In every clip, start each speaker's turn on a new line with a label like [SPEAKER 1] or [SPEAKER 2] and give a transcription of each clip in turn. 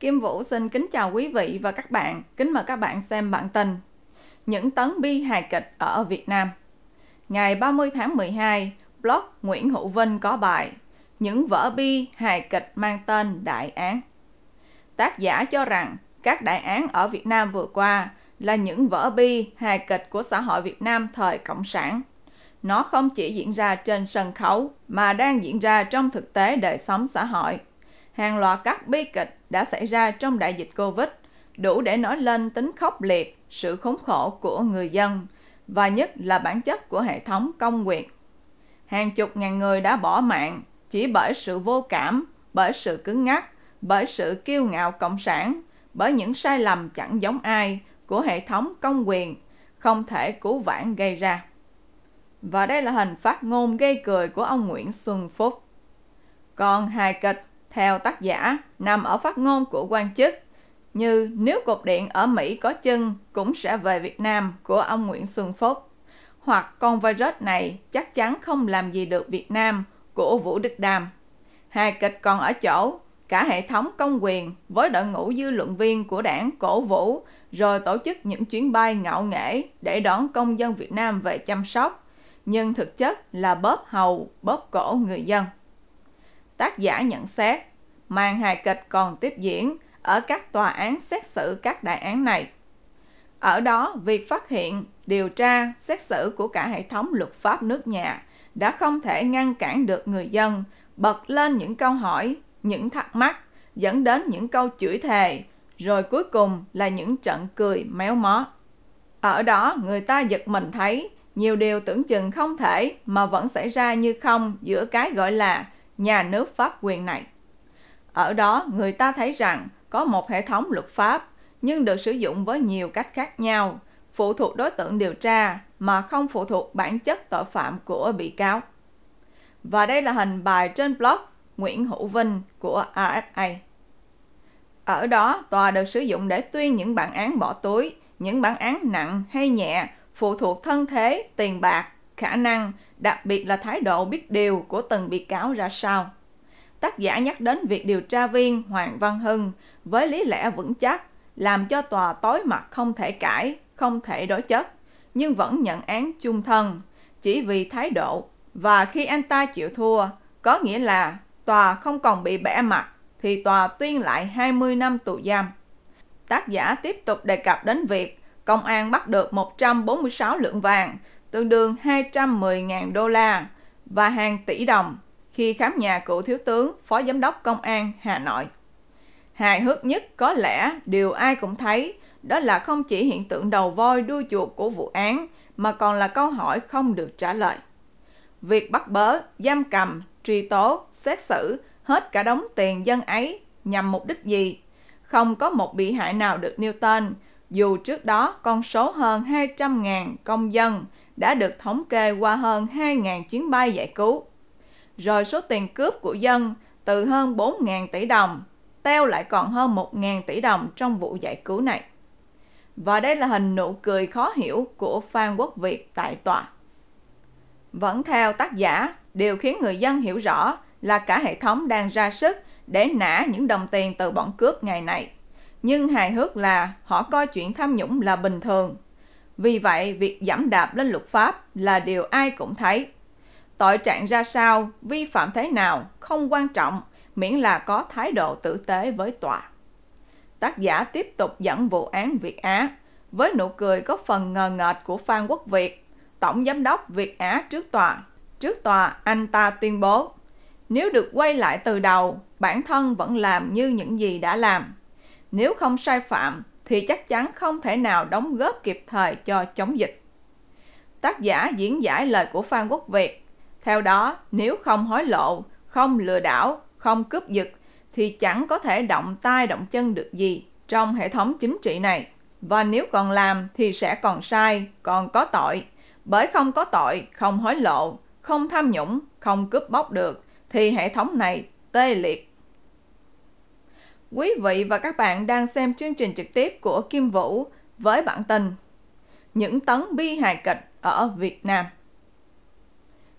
[SPEAKER 1] Kim Vũ xin kính chào quý vị và các bạn. Kính mời các bạn xem bản tin Những tấn bi hài kịch ở Việt Nam. Ngày 30 tháng 12, blog Nguyễn Hữu Vinh có bài Những vở bi hài kịch mang tên Đại án. Tác giả cho rằng các đại án ở Việt Nam vừa qua là những vở bi hài kịch của xã hội Việt Nam thời Cộng sản. Nó không chỉ diễn ra trên sân khấu mà đang diễn ra trong thực tế đời sống xã hội hàng loạt các bi kịch đã xảy ra trong đại dịch Covid, đủ để nói lên tính khốc liệt, sự khốn khổ của người dân và nhất là bản chất của hệ thống công quyền. Hàng chục ngàn người đã bỏ mạng chỉ bởi sự vô cảm, bởi sự cứng ngắc, bởi sự kiêu ngạo cộng sản, bởi những sai lầm chẳng giống ai của hệ thống công quyền không thể cứu vãn gây ra. Và đây là hình phát ngôn gây cười của ông Nguyễn Xuân Phúc. Còn hài kịch theo tác giả, nằm ở phát ngôn của quan chức, như nếu cột điện ở Mỹ có chân cũng sẽ về Việt Nam của ông Nguyễn Xuân Phúc, hoặc con virus này chắc chắn không làm gì được Việt Nam của Vũ Đức Đàm Hài kịch còn ở chỗ, cả hệ thống công quyền với đội ngũ dư luận viên của đảng cổ vũ rồi tổ chức những chuyến bay ngạo nghễ để đón công dân Việt Nam về chăm sóc, nhưng thực chất là bóp hầu, bóp cổ người dân tác giả nhận xét màn hài kịch còn tiếp diễn ở các tòa án xét xử các đại án này. Ở đó, việc phát hiện, điều tra, xét xử của cả hệ thống luật pháp nước nhà đã không thể ngăn cản được người dân bật lên những câu hỏi, những thắc mắc, dẫn đến những câu chửi thề, rồi cuối cùng là những trận cười méo mó. Ở đó, người ta giật mình thấy nhiều điều tưởng chừng không thể mà vẫn xảy ra như không giữa cái gọi là nhà nước pháp quyền này. Ở đó, người ta thấy rằng có một hệ thống luật pháp nhưng được sử dụng với nhiều cách khác nhau, phụ thuộc đối tượng điều tra mà không phụ thuộc bản chất tội phạm của bị cáo. Và đây là hình bài trên blog Nguyễn Hữu Vinh của AFA. Ở đó, tòa được sử dụng để tuyên những bản án bỏ túi, những bản án nặng hay nhẹ, phụ thuộc thân thế, tiền bạc khả năng, đặc biệt là thái độ biết điều của từng bị cáo ra sao. Tác giả nhắc đến việc điều tra viên Hoàng Văn Hưng với lý lẽ vững chắc, làm cho tòa tối mặt không thể cãi, không thể đối chất, nhưng vẫn nhận án chung thân, chỉ vì thái độ. Và khi anh ta chịu thua, có nghĩa là tòa không còn bị bẻ mặt, thì tòa tuyên lại 20 năm tù giam. Tác giả tiếp tục đề cập đến việc công an bắt được 146 lượng vàng tương đương 210.000 đô la và hàng tỷ đồng khi khám nhà cựu thiếu tướng, phó giám đốc công an Hà Nội. Hài hước nhất có lẽ điều ai cũng thấy đó là không chỉ hiện tượng đầu voi đuôi chuột của vụ án mà còn là câu hỏi không được trả lời. Việc bắt bớ, giam cầm, truy tố, xét xử hết cả đống tiền dân ấy nhằm mục đích gì? Không có một bị hại nào được nêu tên, dù trước đó con số hơn 200.000 công dân đã được thống kê qua hơn 2.000 chuyến bay giải cứu. Rồi số tiền cướp của dân từ hơn 4.000 tỷ đồng, teo lại còn hơn 1.000 tỷ đồng trong vụ giải cứu này. Và đây là hình nụ cười khó hiểu của Phan Quốc Việt tại tòa. Vẫn theo tác giả, điều khiến người dân hiểu rõ là cả hệ thống đang ra sức để nã những đồng tiền từ bọn cướp ngày này. Nhưng hài hước là họ coi chuyện tham nhũng là bình thường vì vậy, việc giảm đạp lên luật pháp là điều ai cũng thấy. Tội trạng ra sao, vi phạm thế nào không quan trọng, miễn là có thái độ tử tế với tòa. Tác giả tiếp tục dẫn vụ án Việt Á với nụ cười có phần ngờ ngợt của Phan Quốc Việt, tổng giám đốc Việt Á trước tòa. Trước tòa, anh ta tuyên bố, nếu được quay lại từ đầu, bản thân vẫn làm như những gì đã làm. Nếu không sai phạm, thì chắc chắn không thể nào đóng góp kịp thời cho chống dịch. Tác giả diễn giải lời của Phan Quốc Việt. Theo đó, nếu không hối lộ, không lừa đảo, không cướp giật, thì chẳng có thể động tay động chân được gì trong hệ thống chính trị này. Và nếu còn làm thì sẽ còn sai, còn có tội. Bởi không có tội, không hối lộ, không tham nhũng, không cướp bóc được, thì hệ thống này tê liệt Quý vị và các bạn đang xem chương trình trực tiếp của Kim Vũ với bản tin Những tấn bi hài kịch ở Việt Nam.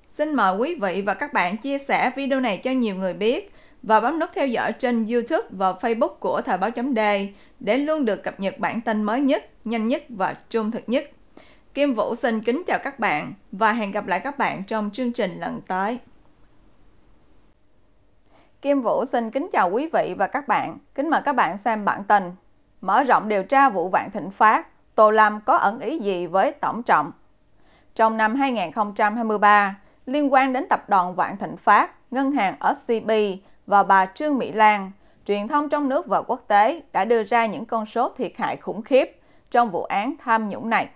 [SPEAKER 1] Xin mời quý vị và các bạn chia sẻ video này cho nhiều người biết và bấm nút theo dõi trên YouTube và Facebook của Thời báo chấm đề để luôn được cập nhật bản tin mới nhất, nhanh nhất và trung thực nhất. Kim Vũ xin kính chào các bạn và hẹn gặp lại các bạn trong chương trình lần tới. Kim Vũ xin kính chào quý vị và các bạn. Kính mời các bạn xem bản tin. Mở rộng điều tra vụ Vạn Thịnh Phát, Tô Lâm có ẩn ý gì với Tổng Trọng? Trong năm 2023, liên quan đến tập đoàn Vạn Thịnh Phát, ngân hàng SCB và bà Trương Mỹ Lan, truyền thông trong nước và quốc tế đã đưa ra những con số thiệt hại khủng khiếp trong vụ án tham nhũng này.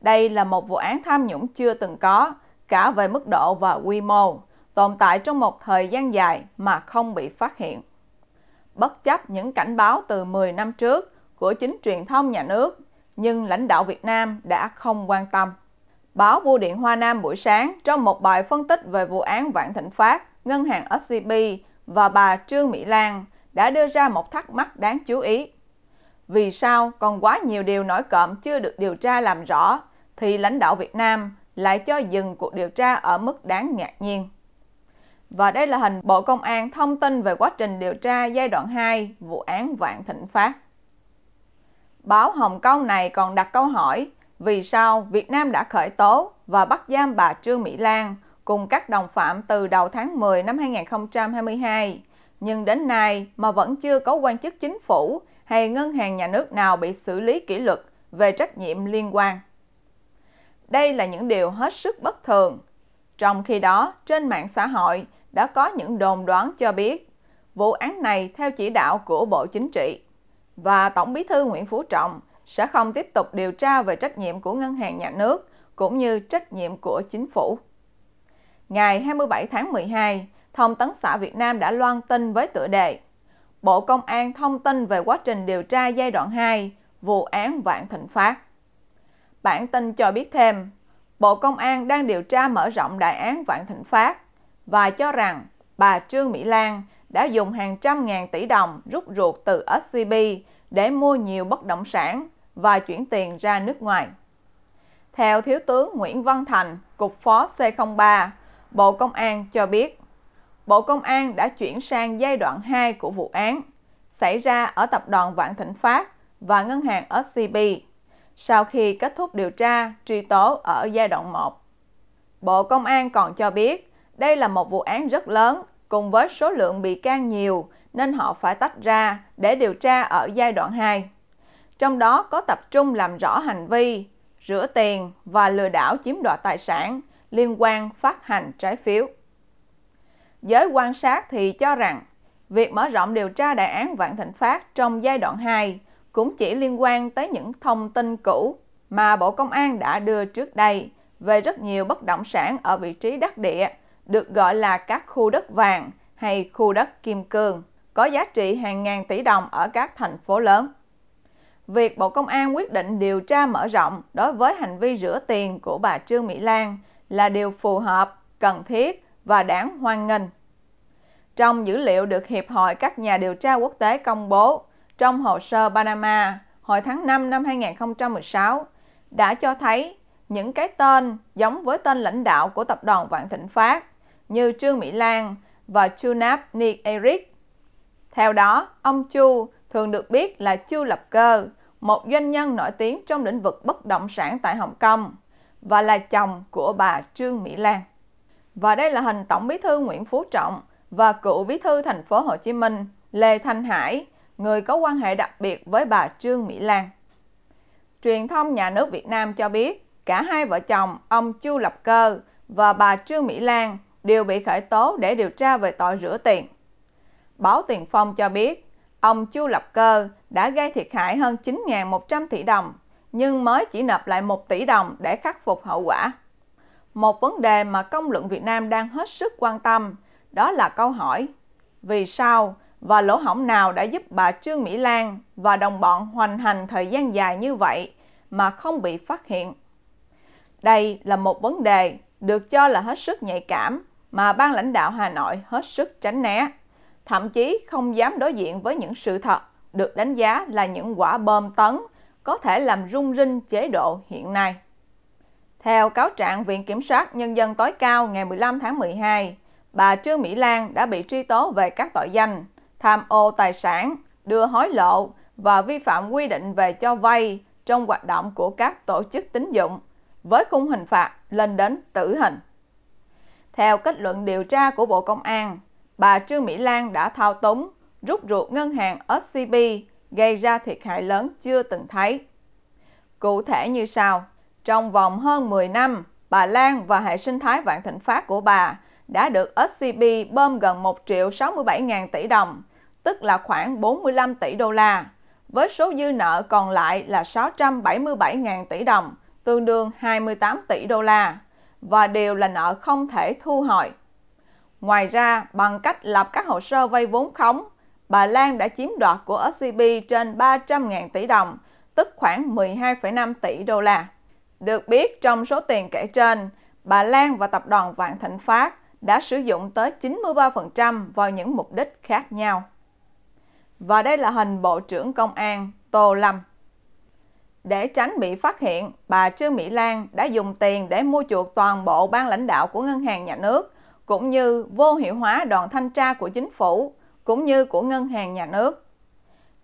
[SPEAKER 1] Đây là một vụ án tham nhũng chưa từng có, cả về mức độ và quy mô, tồn tại trong một thời gian dài mà không bị phát hiện. Bất chấp những cảnh báo từ 10 năm trước của chính truyền thông nhà nước, nhưng lãnh đạo Việt Nam đã không quan tâm. Báo Bưu điện Hoa Nam buổi sáng trong một bài phân tích về vụ án Vạn Thịnh Phát, ngân hàng SCB và bà Trương Mỹ Lan đã đưa ra một thắc mắc đáng chú ý. Vì sao còn quá nhiều điều nổi cộm chưa được điều tra làm rõ thì lãnh đạo Việt Nam lại cho dừng cuộc điều tra ở mức đáng ngạc nhiên. Và đây là hình Bộ Công an thông tin về quá trình điều tra giai đoạn 2 vụ án Vạn Thịnh Phát. Báo Hồng Kông này còn đặt câu hỏi vì sao Việt Nam đã khởi tố và bắt giam bà Trương Mỹ Lan cùng các đồng phạm từ đầu tháng 10 năm 2022, nhưng đến nay mà vẫn chưa có quan chức chính phủ hay ngân hàng nhà nước nào bị xử lý kỷ luật về trách nhiệm liên quan. Đây là những điều hết sức bất thường. Trong khi đó, trên mạng xã hội đã có những đồn đoán cho biết vụ án này theo chỉ đạo của Bộ Chính trị và Tổng bí thư Nguyễn Phú Trọng sẽ không tiếp tục điều tra về trách nhiệm của ngân hàng nhà nước cũng như trách nhiệm của chính phủ. Ngày 27 tháng 12, Thông tấn xã Việt Nam đã loan tin với tựa đề Bộ Công an thông tin về quá trình điều tra giai đoạn 2, vụ án Vạn Thịnh Phát. Bản tin cho biết thêm, Bộ Công an đang điều tra mở rộng đại án Vạn Thịnh Phát và cho rằng bà Trương Mỹ Lan đã dùng hàng trăm ngàn tỷ đồng rút ruột từ SCB để mua nhiều bất động sản và chuyển tiền ra nước ngoài. Theo Thiếu tướng Nguyễn Văn Thành, Cục Phó C03, Bộ Công an cho biết, Bộ Công an đã chuyển sang giai đoạn 2 của vụ án, xảy ra ở Tập đoàn Vạn Thịnh Phát và Ngân hàng SCB, sau khi kết thúc điều tra truy tố ở giai đoạn 1. Bộ Công an còn cho biết, đây là một vụ án rất lớn, cùng với số lượng bị can nhiều nên họ phải tách ra để điều tra ở giai đoạn 2. Trong đó có tập trung làm rõ hành vi rửa tiền và lừa đảo chiếm đoạt tài sản liên quan phát hành trái phiếu. Giới quan sát thì cho rằng việc mở rộng điều tra đại án Vạn Thịnh Phát trong giai đoạn 2 cũng chỉ liên quan tới những thông tin cũ mà Bộ Công an đã đưa trước đây về rất nhiều bất động sản ở vị trí đắc địa được gọi là các khu đất vàng hay khu đất kim cương, có giá trị hàng ngàn tỷ đồng ở các thành phố lớn. Việc Bộ Công an quyết định điều tra mở rộng đối với hành vi rửa tiền của bà Trương Mỹ Lan là điều phù hợp, cần thiết và đáng hoan nghênh. Trong dữ liệu được Hiệp hội các nhà điều tra quốc tế công bố trong hồ sơ Panama hồi tháng 5 năm 2016 đã cho thấy những cái tên giống với tên lãnh đạo của tập đoàn Vạn Thịnh Phát như Trương Mỹ Lan và Chunap Nick Eric. Theo đó, ông Chu thường được biết là Chu Lập Cơ, một doanh nhân nổi tiếng trong lĩnh vực bất động sản tại Hồng Kông và là chồng của bà Trương Mỹ Lan. Và đây là hình Tổng Bí thư Nguyễn Phú Trọng và cựu Bí thư thành phố Hồ Chí Minh Lê Thanh Hải, người có quan hệ đặc biệt với bà Trương Mỹ Lan. Truyền thông nhà nước Việt Nam cho biết, cả hai vợ chồng ông Chu Lập Cơ và bà Trương Mỹ Lan đều bị khởi tố để điều tra về tội rửa tiền. Báo Tiền Phong cho biết, ông Chu Lập Cơ đã gây thiệt hại hơn 9.100 tỷ đồng, nhưng mới chỉ nộp lại 1 tỷ đồng để khắc phục hậu quả. Một vấn đề mà công luận Việt Nam đang hết sức quan tâm, đó là câu hỏi Vì sao và lỗ hổng nào đã giúp bà Trương Mỹ Lan và đồng bọn hoành hành thời gian dài như vậy mà không bị phát hiện? Đây là một vấn đề được cho là hết sức nhạy cảm mà ban lãnh đạo Hà Nội hết sức tránh né, thậm chí không dám đối diện với những sự thật được đánh giá là những quả bom tấn có thể làm rung rinh chế độ hiện nay. Theo cáo trạng Viện Kiểm sát Nhân dân tối cao ngày 15 tháng 12, bà Trương Mỹ Lan đã bị truy tố về các tội danh tham ô tài sản, đưa hối lộ và vi phạm quy định về cho vay trong hoạt động của các tổ chức tín dụng với khung hình phạt lên đến tử hình. Theo kết luận điều tra của Bộ Công an, bà Trương Mỹ Lan đã thao túng, rút ruột ngân hàng SCB, gây ra thiệt hại lớn chưa từng thấy. Cụ thể như sau, trong vòng hơn 10 năm, bà Lan và hệ sinh thái vạn thịnh phát của bà đã được SCB bơm gần 1 triệu 67 ngàn tỷ đồng, tức là khoảng 45 tỷ đô la, với số dư nợ còn lại là 677 ngàn tỷ đồng, tương đương 28 tỷ đô la, và đều là nợ không thể thu hồi. Ngoài ra, bằng cách lập các hồ sơ vay vốn khống, bà Lan đã chiếm đoạt của SCB trên 300.000 tỷ đồng, tức khoảng 12,5 tỷ đô la. Được biết, trong số tiền kể trên, bà Lan và tập đoàn Vạn Thịnh Phát đã sử dụng tới 93% vào những mục đích khác nhau. Và đây là hình Bộ trưởng Công an Tô Lâm. Để tránh bị phát hiện, bà Trương Mỹ Lan đã dùng tiền để mua chuộc toàn bộ ban lãnh đạo của ngân hàng nhà nước, cũng như vô hiệu hóa đoàn thanh tra của chính phủ, cũng như của ngân hàng nhà nước.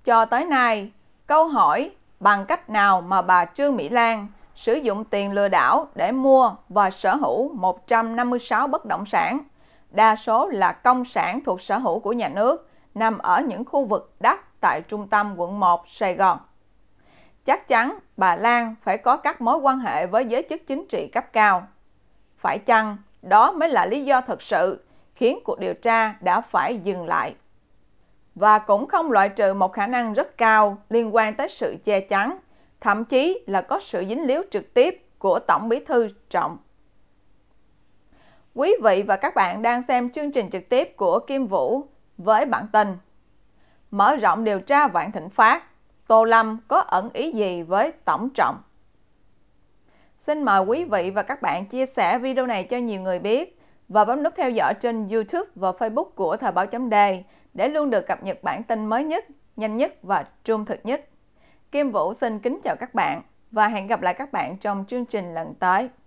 [SPEAKER 1] Cho tới nay, câu hỏi bằng cách nào mà bà Trương Mỹ Lan sử dụng tiền lừa đảo để mua và sở hữu 156 bất động sản, đa số là công sản thuộc sở hữu của nhà nước, nằm ở những khu vực đắt tại trung tâm quận 1 Sài Gòn. Chắc chắn bà Lan phải có các mối quan hệ với giới chức chính trị cấp cao. Phải chăng đó mới là lý do thật sự khiến cuộc điều tra đã phải dừng lại? Và cũng không loại trừ một khả năng rất cao liên quan tới sự che chắn, thậm chí là có sự dính líu trực tiếp của Tổng Bí thư Trọng. Quý vị và các bạn đang xem chương trình trực tiếp của Kim Vũ với bản tin Mở rộng điều tra Vạn Thịnh Phát Tô Lâm có ẩn ý gì với Tổng Trọng? Xin mời quý vị và các bạn chia sẻ video này cho nhiều người biết và bấm nút theo dõi trên YouTube và Facebook của Thời báo chấm đề để luôn được cập nhật bản tin mới nhất, nhanh nhất và trung thực nhất. Kim Vũ xin kính chào các bạn và hẹn gặp lại các bạn trong chương trình lần tới.